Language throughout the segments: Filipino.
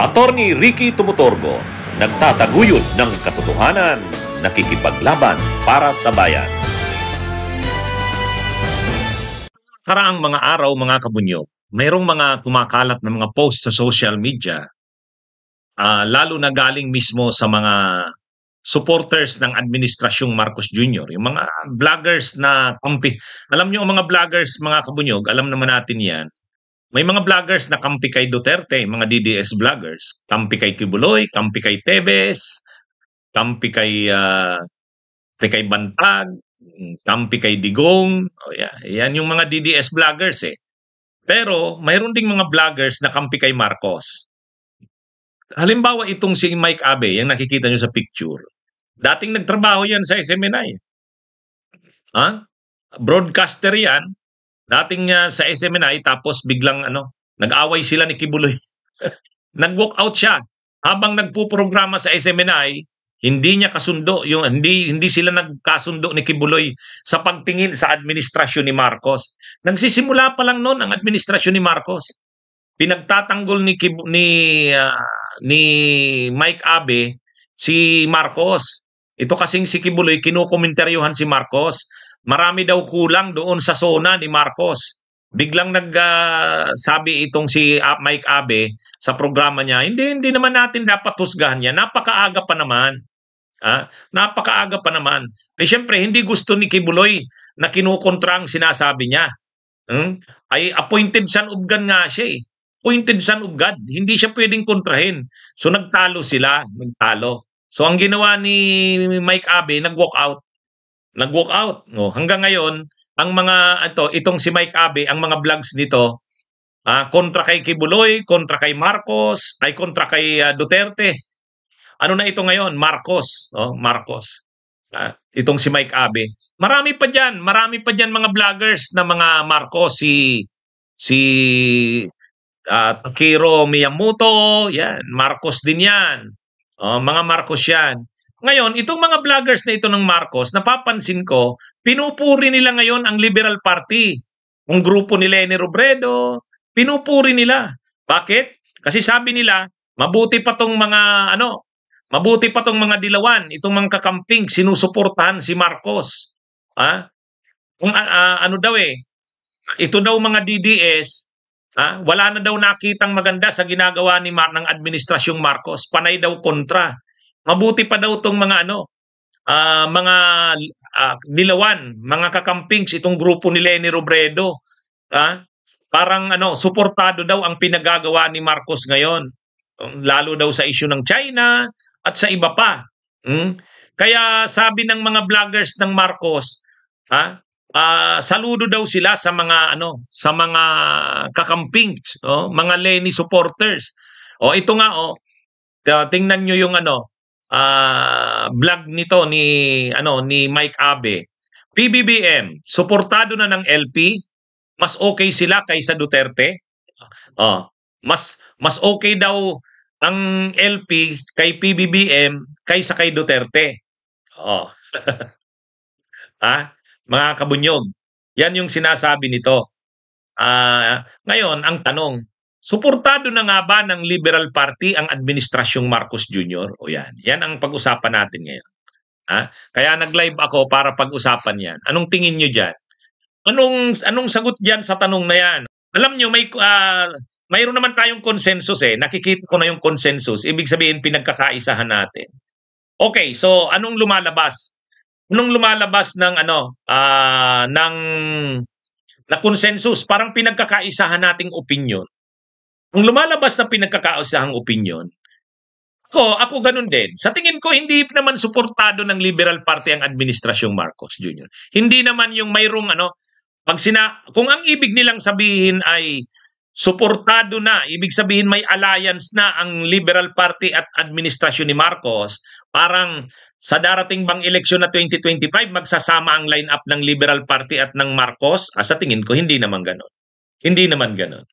Attorney Ricky Tumutorgo, nagtataguyod ng katotohanan, nakikipaglaban para sa bayan. Karaang mga araw mga kabunyo, mayroong mga kumakalat na mga post sa social media, uh, lalo na galing mismo sa mga supporters ng administrasyong Marcos Jr., yung mga vloggers na Alam niyo ang mga vloggers, mga kabunyog, alam naman natin yan, may mga vloggers na kampi kay Duterte, mga DDS vloggers. Kampi kay Kibuloy, kampi kay Tebes, kampi kay, uh, kay Bantag, kampi kay Digong. Oh, yeah. Yan yung mga DDS vloggers eh. Pero mayroon ding mga vloggers na kampi kay Marcos. Halimbawa itong si Mike Abe, yung nakikita nyo sa picture. Dating nagtrabaho yan sa SMNI. Ha? Broadcaster yan, Dating uh, sa SMNI tapos biglang ano, nag-away sila ni Kibuloy. Nag-walk out siya. Habang nagpo-programa sa SMNI, hindi niya kasundo yung hindi hindi sila nagkasundo ni Kibuloy sa pagtingin sa administrasyon ni Marcos. Nagsisimula pa lang noon ang administrasyon ni Marcos. Pinagtatanggol ni Kib- ni uh, ni Mike Abe si Marcos. Ito kasing si Kibuloy kinukomentaryuhan si Marcos marami daw kulang doon sa sona ni Marcos. Biglang nagsabi ah, uh, itong si Mike Abe sa programa niya, hindi, hindi naman natin dapat husgahan yan. Napakaaga pa naman. Ah, napakaaga pa naman. Eh siyempre, hindi gusto ni Kibuloy na kinukontra ang sinasabi niya. Hmm? Ay appointed son of God nga siya eh. Appointed son of God. Hindi siya pwedeng kontrahin. So nagtalo sila, nagtalo. So ang ginawa ni Mike Abe, nag-walk out nag-walk out. No? Hanggang ngayon, ang mga ito, itong si Mike Abe, ang mga vlogs nito, uh, kontra kay Kibuloy, kontra kay Marcos, ay kontra kay uh, Duterte. Ano na ito ngayon? Marcos. Oh, Marcos. Uh, itong si Mike Abe. Marami pa diyan, marami pa diyan mga vloggers na mga Marcos, si si uh, Kiro Miyamoto, yan, Marcos din yan. Uh, mga Marcos yan. Ngayon, itong mga vloggers na ito ng Marcos, napapansin ko, pinupuri nila ngayon ang Liberal Party. Ang grupo ni Lenny Robredo, pinupuri nila. Bakit? Kasi sabi nila, mabuti pa tong mga ano, mabuti pa tong mga dilawan, itong mga kakamping sinusuportahan si Marcos. Ha? Kung uh, ano daw eh, ito daw mga DDS, Ha? Wala na daw nakitang maganda sa ginagawa ni Mar ng administrasyong Marcos. Panay daw kontra. Mabuti pa daw tong mga ano, uh, mga uh, ah, dilawan, mga kakampings itong grupo ni Lenny Robredo. Ha? parang ano, suportado daw ang pinagagawa ni Marcos ngayon. Lalo daw sa issue ng China at sa iba pa. Hmm? Kaya sabi ng mga vloggers ng Marcos, ha? Uh, saludo daw sila sa mga ano, sa mga kakamping, oh, mga Lenny supporters. O oh, ito nga oh, tingnan niyo yung ano, uh, vlog nito ni ano ni Mike Abe. PBBM, suportado na ng LP, mas okay sila kaysa Duterte. Uh, mas mas okay daw ang LP kay PBBM kaysa kay Duterte. Oh. ah, mga kabunyog. Yan yung sinasabi nito. Ah, uh, ngayon ang tanong, Suportado na nga ba ng Liberal Party ang administrasyong Marcos Jr.? O yan, yan ang pag-usapan natin ngayon. Ha? Kaya nag-live ako para pag-usapan yan. Anong tingin nyo dyan? Anong, anong sagot dyan sa tanong na yan? Alam nyo, may, uh, mayroon naman tayong consensus eh. Nakikita ko na yung consensus. Ibig sabihin, pinagkakaisahan natin. Okay, so anong lumalabas? Anong lumalabas ng ano uh, ng na consensus, parang pinagkakaisahan nating opinion ang lumalabas na pinagkakausahang opinion, ko, ako ganun din. Sa tingin ko, hindi naman suportado ng Liberal Party ang administrasyong Marcos Jr. Hindi naman yung mayroong ano, pag sina, kung ang ibig nilang sabihin ay suportado na, ibig sabihin may alliance na ang Liberal Party at administrasyon ni Marcos, parang sa darating bang eleksyon na 2025, magsasama ang lineup ng Liberal Party at ng Marcos? Ah, sa tingin ko, hindi naman ganun. Hindi naman ganun.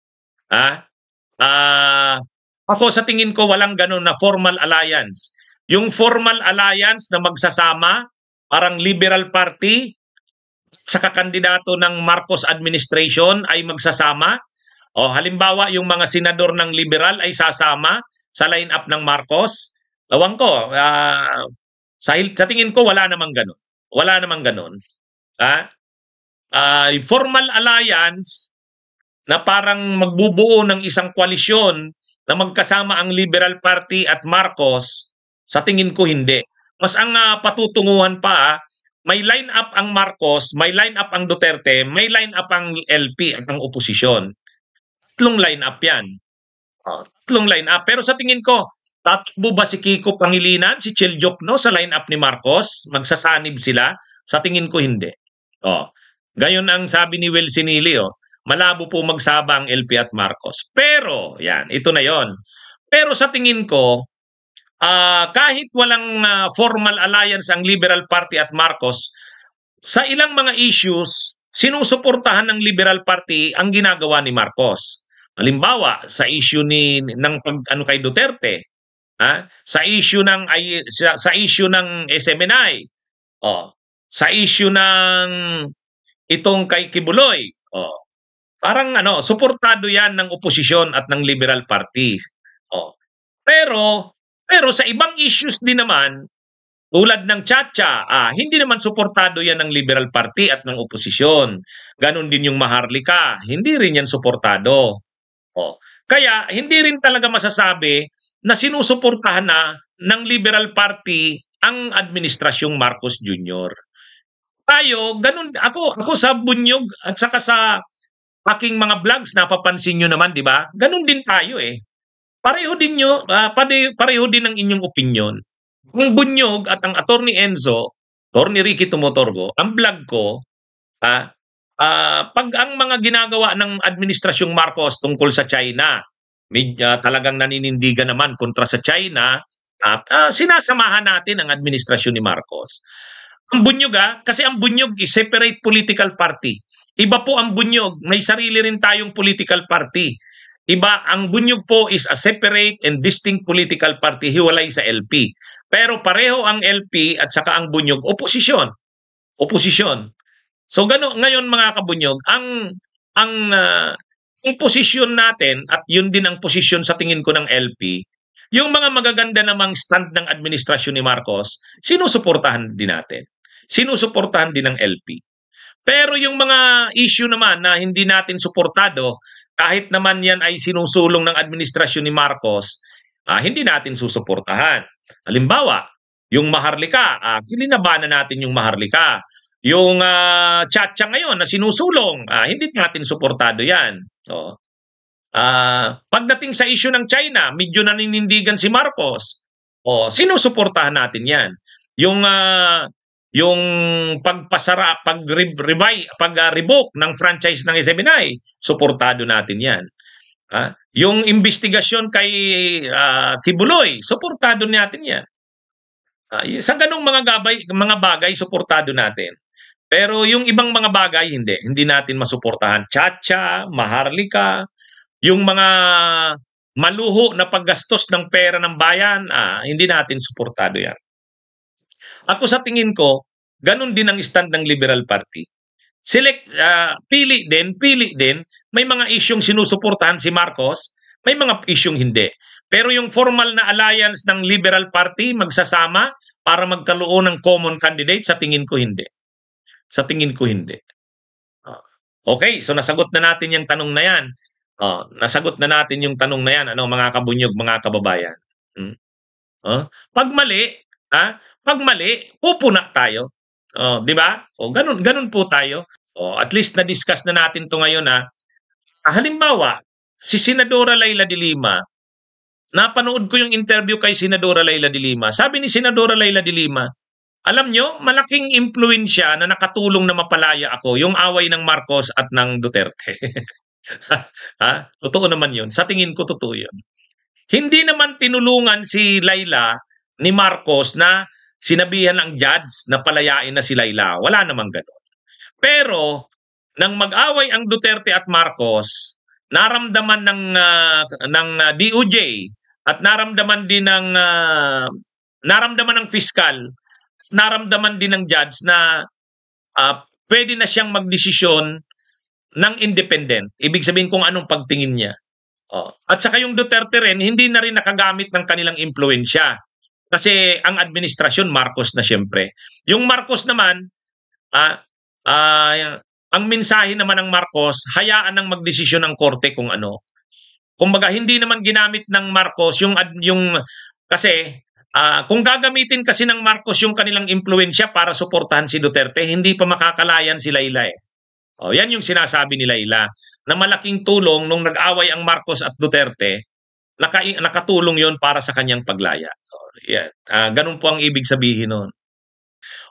Ah, Uh, ako sa tingin ko walang ganun na formal alliance. Yung formal alliance na magsasama, parang Liberal Party, sa kakandidato ng Marcos administration ay magsasama. O halimbawa yung mga senador ng liberal ay sasama sa lineup ng Marcos. Lawang ko, uh, sa, sa tingin ko wala namang ganun. Wala namang ganun. Ha? Uh, ah, formal alliance na parang magbubuo ng isang koalisyon na magkasama ang Liberal Party at Marcos, sa tingin ko hindi. Mas ang uh, patutunguhan pa, ah, may line up ang Marcos, may line up ang Duterte, may line up ang LP at ang oposisyon. Tatlong line up yan. Uh, tatlong line up. Pero sa tingin ko, tatlo ba si Kiko Pangilinan, si Chiljok, no, sa line up ni Marcos? Magsasanib sila? Sa tingin ko hindi. Oh. Gayon ang sabi ni Will Sinili, oh malabo po magsabang LP at Marcos. Pero, yan, ito na yon. Pero sa tingin ko, uh, kahit walang uh, formal alliance ang Liberal Party at Marcos, sa ilang mga issues, sinusuportahan ng Liberal Party ang ginagawa ni Marcos. Halimbawa, sa issue ni ng pag ano kay Duterte, ha? sa issue ng sa, sa issue ng SMNI, oh, sa issue ng itong kay Kibuloy, oh, Parang ano, suportado 'yan ng oposisyon at ng Liberal Party. Oh. Pero pero sa ibang issues din naman tulad ng Chacha, ah, hindi naman suportado 'yan ng Liberal Party at ng oposisyon. Ganon din yung Maharlika, hindi rin 'yan suportado. Oh. Kaya hindi rin talaga masasabi na sinusuportahan na ng Liberal Party ang administrasyong Marcos Jr. Tayo, ganun ako ako sa bunyog at saka sa aking mga vlogs, napapansin nyo naman, di ba? Ganun din tayo eh. Pareho din nyo, uh, ah, pare, pareho din ang inyong opinion. Ang Bunyog at ang Attorney Enzo, Attorney Ricky Tumotorgo, ang vlog ko, uh, uh, pag ang mga ginagawa ng Administrasyong Marcos tungkol sa China, med, uh, talagang naninindigan naman kontra sa China, uh, uh, sinasamahan natin ang administrasyon ni Marcos. Ang bunyog ha, kasi ang bunyog is eh, separate political party. Iba po ang bunyog, may sarili rin tayong political party. Iba, ang bunyog po is a separate and distinct political party, hiwalay sa LP. Pero pareho ang LP at saka ang bunyog, oposisyon. Oposisyon. So gano, ngayon mga kabunyog, ang ang uh, yung posisyon natin at yun din ang posisyon sa tingin ko ng LP, yung mga magaganda namang stand ng administrasyon ni Marcos, sinusuportahan din natin. Sinusuportahan din ng LP. Pero yung mga issue naman na hindi natin suportado, kahit naman yan ay sinusulong ng administrasyon ni Marcos, uh, hindi natin susuportahan. Halimbawa, yung Maharlika, uh, ah, kilinabanan natin yung Maharlika. Yung uh, Chacha ngayon na sinusulong, uh, hindi natin suportado yan. So, uh, pagdating sa issue ng China, medyo naninindigan si Marcos. O, sinusuportahan natin yan. Yung uh, yung pagpasara, pag revive pag, ah, revoke ng franchise ng SMNI, suportado natin yan. Ah, yung investigasyon kay uh, Kibuloy, suportado natin yan. Ah, sa ganong mga, gabay, mga bagay, suportado natin. Pero yung ibang mga bagay, hindi. Hindi natin masuportahan. Chacha, Maharlika, yung mga maluho na paggastos ng pera ng bayan, ah, hindi natin suportado yan. Ako sa tingin ko, Ganon din ang stand ng Liberal Party. Select, uh, pili din, pili din. May mga isyong sinusuportahan si Marcos, may mga isyong hindi. Pero yung formal na alliance ng Liberal Party magsasama para magkaroon ng common candidate, sa tingin ko hindi. Sa tingin ko hindi. Ah, okay, so nasagot na natin yung tanong na yan. Uh, nasagot na natin yung tanong na yan, ano, mga kabunyog, mga kababayan. Hmm? Uh, pag mali, ha? Pag mali, pupuna tayo. Oh, 'di ba? O oh, ganun ganun po tayo. Oh, at least na-discuss na natin 'to ngayon ha. Ah, halimbawa, si Senadora Laila de Lima, napanood ko yung interview kay Senadora Laila de Lima. Sabi ni Senadora Laila de Lima, alam nyo, malaking impluensya na nakatulong na mapalaya ako yung away ng Marcos at ng Duterte. ha? Totoo naman yun. Sa tingin ko, totoo yun. Hindi naman tinulungan si Laila ni Marcos na sinabihan ang judge na palayain na si Laila. Wala namang ganun. Pero nang mag-away ang Duterte at Marcos, naramdaman ng uh, ng uh, ah, DOJ at naramdaman din ng uh, naramdaman ng fiscal, naramdaman din ng judge na uh, pwede na siyang magdesisyon ng independent. Ibig sabihin kung anong pagtingin niya. Oh. At saka yung Duterte rin, hindi na rin nakagamit ng kanilang impluensya. Kasi ang administrasyon, Marcos na siyempre. Yung Marcos naman, ah, ah, ang mensahe naman ng Marcos, hayaan ng magdesisyon ng korte kung ano. Kumbaga, hindi naman ginamit ng Marcos yung, yung kasi Uh, kung gagamitin kasi ng Marcos yung kanilang impluensya para suportahan si Duterte, hindi pa makakalayan si Laila eh. O, oh, yan yung sinasabi ni Laila na malaking tulong nung nag-away ang Marcos at Duterte, naka, nakatulong yon para sa kanyang paglaya yeah. Uh, ganun po ang ibig sabihin noon.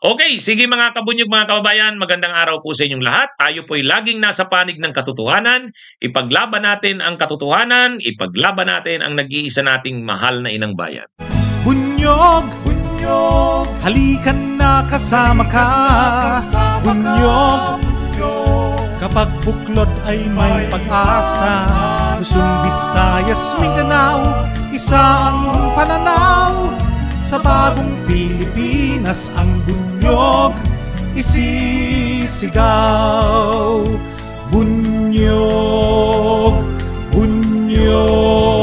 Okay, sige mga kabunyog mga kababayan, magandang araw po sa inyong lahat. Tayo po'y laging nasa panig ng katotohanan. Ipaglaban natin ang katotohanan, ipaglaban natin ang nag-iisa nating mahal na inang bayan. Bunyog, bunyog, halikan na kasama ka. Bunyog, kapag buklod ay may pag-asa. Luzon, Visayas, Mindanao Isa ang pananaw Sa bagong Pilipinas Ang bunyog isisigaw Bunyog, bunyog